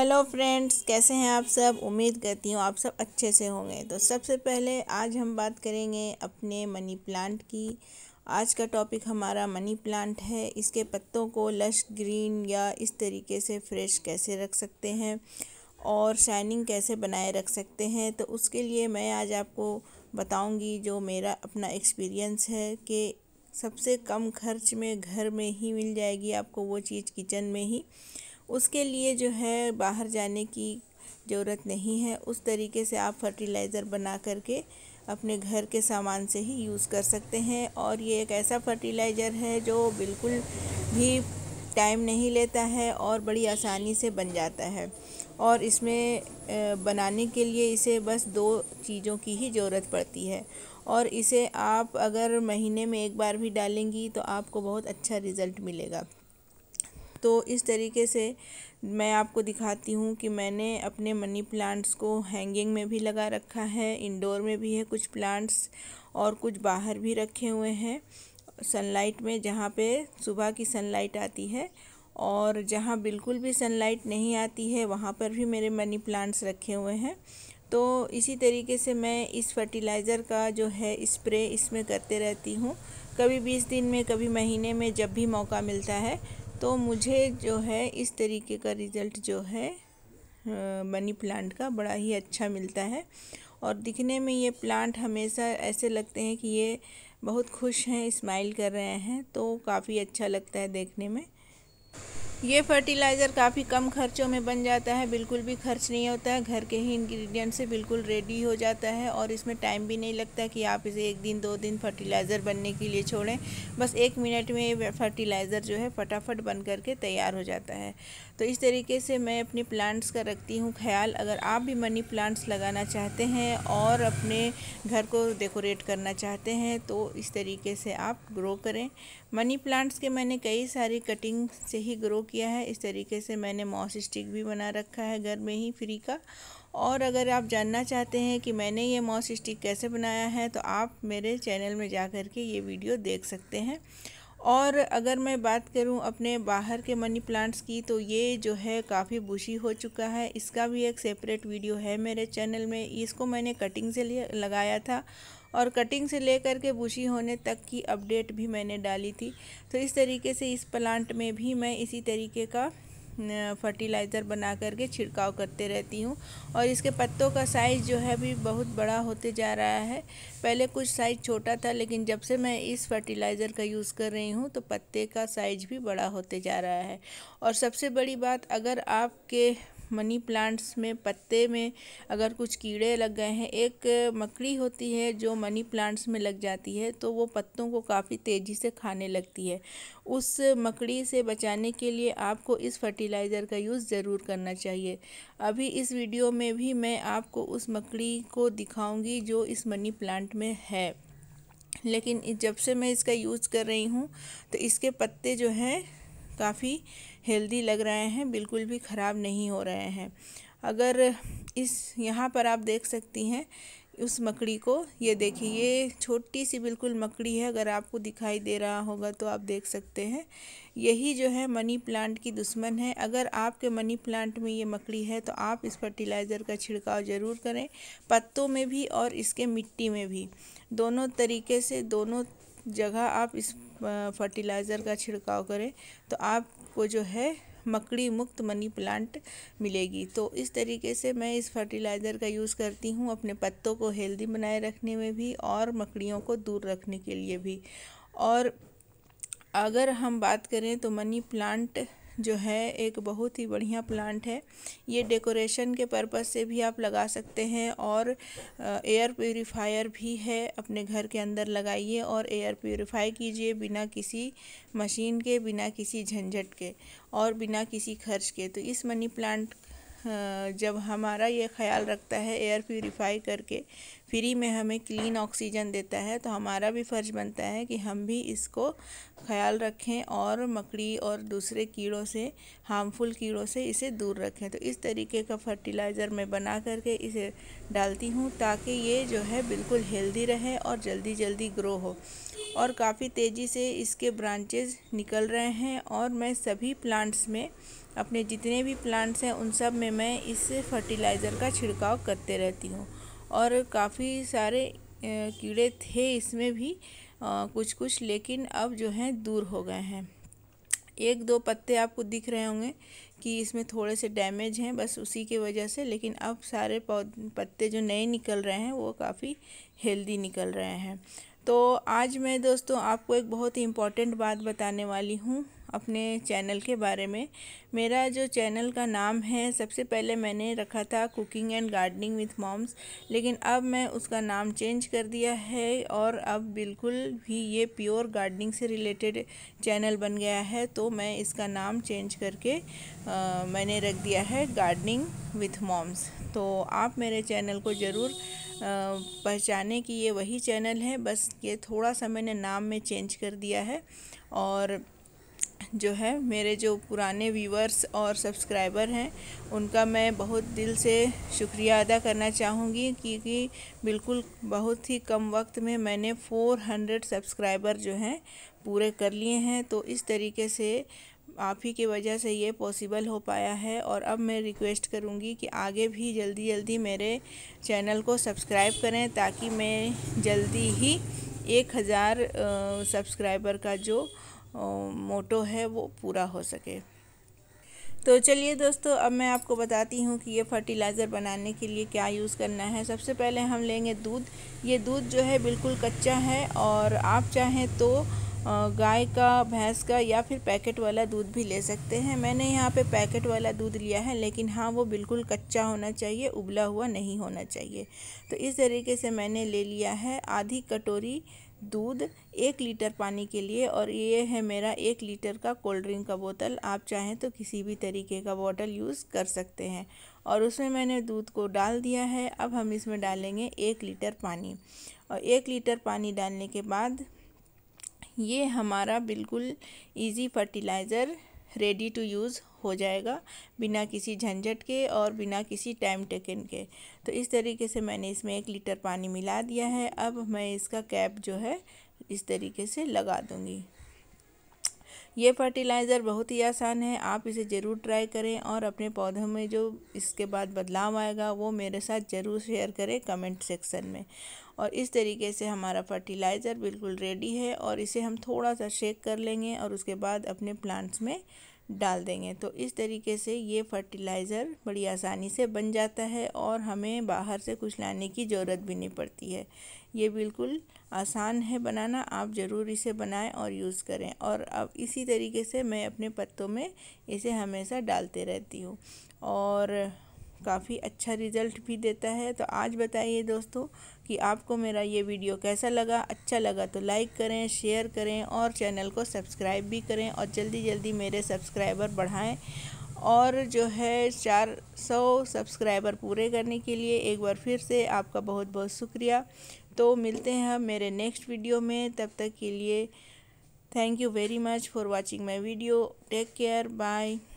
hello friends कैसे हैं आप सब उम्मीद करती हूँ आप सब अच्छे से होंगे तो सबसे पहले आज हम बात करेंगे अपने मनी प्लांट की आज का टॉपिक हमारा मनी प्लांट है इसके पत्तों को लश ग्रीन या इस तरीके से फ्रेश कैसे रख सकते हैं और शाइनिंग कैसे बनाए रख सकते हैं तो उसके लिए मैं आज आपको बताऊंगी जो मेरा अपना एक्सपीरियंस है कि सबसे कम खर्च में घर में ही मिल जाएगी आपको वो चीज़ किचन में ही उसके लिए जो है बाहर जाने की ज़रूरत नहीं है उस तरीके से आप फर्टिलाइज़र बना करके अपने घर के सामान से ही यूज़ कर सकते हैं और ये एक ऐसा फर्टिलाइज़र है जो बिल्कुल भी टाइम नहीं लेता है और बड़ी आसानी से बन जाता है और इसमें बनाने के लिए इसे बस दो चीज़ों की ही ज़रूरत पड़ती है और इसे आप अगर महीने में एक बार भी डालेंगी तो आपको बहुत अच्छा रिज़ल्ट मिलेगा तो इस तरीके से मैं आपको दिखाती हूँ कि मैंने अपने मनी प्लांट्स को हैंगिंग में भी लगा रखा है इंडोर में भी है कुछ प्लांट्स और कुछ बाहर भी रखे हुए हैं सनलाइट में जहाँ पे सुबह की सनलाइट आती है और जहाँ बिल्कुल भी सनलाइट नहीं आती है वहाँ पर भी मेरे मनी प्लांट्स रखे हुए हैं तो इसी तरीके से मैं इस फर्टिलाइज़र का जो है स्प्रे इसमें करते रहती हूँ कभी बीस दिन में कभी महीने में जब भी मौका मिलता है तो मुझे जो है इस तरीके का रिज़ल्ट जो है मनी प्लांट का बड़ा ही अच्छा मिलता है और दिखने में ये प्लांट हमेशा ऐसे लगते हैं कि ये बहुत खुश हैं स्माइल कर रहे हैं तो काफ़ी अच्छा लगता है देखने में ये फर्टिलाइज़र काफ़ी कम खर्चों में बन जाता है बिल्कुल भी खर्च नहीं होता है घर के ही इंग्रेडिएंट से बिल्कुल रेडी हो जाता है और इसमें टाइम भी नहीं लगता कि आप इसे एक दिन दो दिन फर्टिलाइज़र बनने के लिए छोड़ें बस एक मिनट में ये फर्टिलाइज़र जो है फटाफट बन करके तैयार हो जाता है तो इस तरीके से मैं अपने प्लांट्स का रखती हूँ ख्याल अगर आप भी मनी प्लांट्स लगाना चाहते हैं और अपने घर को डेकोरेट करना चाहते हैं तो इस तरीके से आप ग्रो करें मनी प्लांट्स के मैंने कई सारी कटिंग से ही ग्रो किया है इस तरीके से मैंने मॉस स्टिक भी बना रखा है घर में ही फ्री का और अगर आप जानना चाहते हैं कि मैंने ये मॉस स्टिक कैसे बनाया है तो आप मेरे चैनल में जा कर के ये वीडियो देख सकते हैं और अगर मैं बात करूं अपने बाहर के मनी प्लांट्स की तो ये जो है काफ़ी बुशी हो चुका है इसका भी एक सेपरेट वीडियो है मेरे चैनल में इसको मैंने कटिंग से लिए लगाया था और कटिंग से लेकर के बुशी होने तक की अपडेट भी मैंने डाली थी तो इस तरीके से इस प्लांट में भी मैं इसी तरीके का फर्टिलाइज़र बना करके छिड़काव करते रहती हूँ और इसके पत्तों का साइज़ जो है भी बहुत बड़ा होते जा रहा है पहले कुछ साइज़ छोटा था लेकिन जब से मैं इस फर्टिलाइज़र का यूज़ कर रही हूँ तो पत्ते का साइज़ भी बड़ा होते जा रहा है और सबसे बड़ी बात अगर आपके मनी प्लांट्स में पत्ते में अगर कुछ कीड़े लग गए हैं एक मकड़ी होती है जो मनी प्लांट्स में लग जाती है तो वो पत्तों को काफ़ी तेज़ी से खाने लगती है उस मकड़ी से बचाने के लिए आपको इस फर्टिलाइज़र का यूज़ ज़रूर करना चाहिए अभी इस वीडियो में भी मैं आपको उस मकड़ी को दिखाऊँगी जो इस मनी प्लांट में है लेकिन जब से मैं इसका यूज़ कर रही हूँ तो इसके पत्ते जो हैं काफ़ी हेल्दी लग रहे हैं बिल्कुल भी ख़राब नहीं हो रहे हैं अगर इस यहाँ पर आप देख सकती हैं उस मकड़ी को ये देखिए ये छोटी सी बिल्कुल मकड़ी है अगर आपको दिखाई दे रहा होगा तो आप देख सकते हैं यही जो है मनी प्लांट की दुश्मन है अगर आपके मनी प्लांट में ये मकड़ी है तो आप इस फर्टिलाइज़र का छिड़काव ज़रूर करें पत्तों में भी और इसके मिट्टी में भी दोनों तरीके से दोनों जगह आप इस फर्टिलाइज़र का छिड़काव करें तो आपको जो है मकड़ी मुक्त मनी प्लांट मिलेगी तो इस तरीके से मैं इस फर्टिलाइज़र का यूज़ करती हूँ अपने पत्तों को हेल्दी बनाए रखने में भी और मकड़ियों को दूर रखने के लिए भी और अगर हम बात करें तो मनी प्लांट जो है एक बहुत ही बढ़िया प्लांट है ये डेकोरेशन के पर्पज़ से भी आप लगा सकते हैं और एयर प्योरीफायर भी है अपने घर के अंदर लगाइए और एयर प्योरीफाई कीजिए बिना किसी मशीन के बिना किसी झंझट के और बिना किसी खर्च के तो इस मनी प्लांट जब हमारा ये ख्याल रखता है एयर प्योरीफाई करके फ्री में हमें क्लीन ऑक्सीजन देता है तो हमारा भी फ़र्ज बनता है कि हम भी इसको ख्याल रखें और मकड़ी और दूसरे कीड़ों से हार्मफुल कीड़ों से इसे दूर रखें तो इस तरीके का फर्टिलाइज़र मैं बना करके इसे डालती हूँ ताकि ये जो है बिल्कुल हेल्दी रहे और जल्दी जल्दी ग्रो हो और काफ़ी तेज़ी से इसके ब्रांचेज़ निकल रहे हैं और मैं सभी प्लांट्स में अपने जितने भी प्लांट्स हैं उन सब में मैं इस फर्टिलाइज़र का छिड़काव करते रहती हूँ और काफ़ी सारे कीड़े थे इसमें भी कुछ कुछ लेकिन अब जो हैं दूर हो गए हैं एक दो पत्ते आपको दिख रहे होंगे कि इसमें थोड़े से डैमेज हैं बस उसी के वजह से लेकिन अब सारे पत्ते जो नए निकल रहे हैं वो काफ़ी हेल्दी निकल रहे हैं तो आज मैं दोस्तों आपको एक बहुत ही इम्पॉर्टेंट बात बताने वाली हूँ अपने चैनल के बारे में मेरा जो चैनल का नाम है सबसे पहले मैंने रखा था cooking and gardening with moms लेकिन अब मैं उसका नाम चेंज कर दिया है और अब बिल्कुल भी ये प्योर गार्डनिंग से रिलेटेड चैनल बन गया है तो मैं इसका नाम चेंज करके आ, मैंने रख दिया है गार्डनिंग विथ मॉम्स तो आप मेरे चैनल को ज़रूर पहचाने कि ये वही चैनल है बस ये थोड़ा सा मैंने नाम में चेंज कर दिया है और जो है मेरे जो पुराने व्यूवर्स और सब्सक्राइबर हैं उनका मैं बहुत दिल से शुक्रिया अदा करना चाहूँगी क्योंकि बिल्कुल बहुत ही कम वक्त में मैंने 400 सब्सक्राइबर जो हैं पूरे कर लिए हैं तो इस तरीके से आप ही के वजह से ये पॉसिबल हो पाया है और अब मैं रिक्वेस्ट करूँगी कि आगे भी जल्दी जल्दी मेरे चैनल को सब्सक्राइब करें ताकि मैं जल्दी ही एक हज़ार सब्सक्राइबर का जो मोटो है वो पूरा हो सके तो चलिए दोस्तों अब मैं आपको बताती हूँ कि ये फर्टिलाइज़र बनाने के लिए क्या यूज़ करना है सबसे पहले हम लेंगे दूध ये दूध जो है बिल्कुल कच्चा है और आप चाहें तो गाय का भैंस का या फिर पैकेट वाला दूध भी ले सकते हैं मैंने यहाँ पे पैकेट वाला दूध लिया है लेकिन हाँ वो बिल्कुल कच्चा होना चाहिए उबला हुआ नहीं होना चाहिए तो इस तरीके से मैंने ले लिया है आधी कटोरी दूध एक लीटर पानी के लिए और ये है मेरा एक लीटर का कोल्ड ड्रिंक का बोतल आप चाहें तो किसी भी तरीके का बोतल यूज़ कर सकते हैं और उसमें मैंने दूध को डाल दिया है अब हम इसमें डालेंगे एक लीटर पानी और एक लीटर पानी डालने के बाद ये हमारा बिल्कुल easy fertiliser ready to use हो जाएगा बिना किसी झंझट के और बिना किसी टाइम टेकन के तो इस तरीके से मैंने इसमें एक लीटर पानी मिला दिया है अब मैं इसका कैप जो है इस तरीके से लगा दूँगी ये फर्टिलाइज़र बहुत ही आसान है आप इसे ज़रूर ट्राई करें और अपने पौधों में जो इसके बाद बदलाव आएगा वो मेरे साथ ज़रूर शेयर करें कमेंट सेक्शन में और इस तरीके से हमारा फर्टिलाइज़र बिल्कुल रेडी है और इसे हम थोड़ा सा शेक कर लेंगे और उसके बाद अपने प्लांट्स में डाल देंगे तो इस तरीके से ये फर्टिलाइज़र बड़ी आसानी से बन जाता है और हमें बाहर से कुछ लाने की ज़रूरत भी नहीं पड़ती है ये बिल्कुल आसान है बनाना आप ज़रूर इसे बनाएं और यूज़ करें और अब इसी तरीके से मैं अपने पत्तों में इसे हमेशा डालते रहती हूँ और काफ़ी अच्छा रिज़ल्ट भी देता है तो आज बताइए दोस्तों कि आपको मेरा ये वीडियो कैसा लगा अच्छा लगा तो लाइक करें शेयर करें और चैनल को सब्सक्राइब भी करें और जल्दी जल्दी मेरे सब्सक्राइबर बढ़ाएं और जो है चार सौ सब्सक्राइबर पूरे करने के लिए एक बार फिर से आपका बहुत बहुत शुक्रिया तो मिलते हैं हम मेरे नेक्स्ट वीडियो में तब तक के लिए thank you very much for watching my video take care bye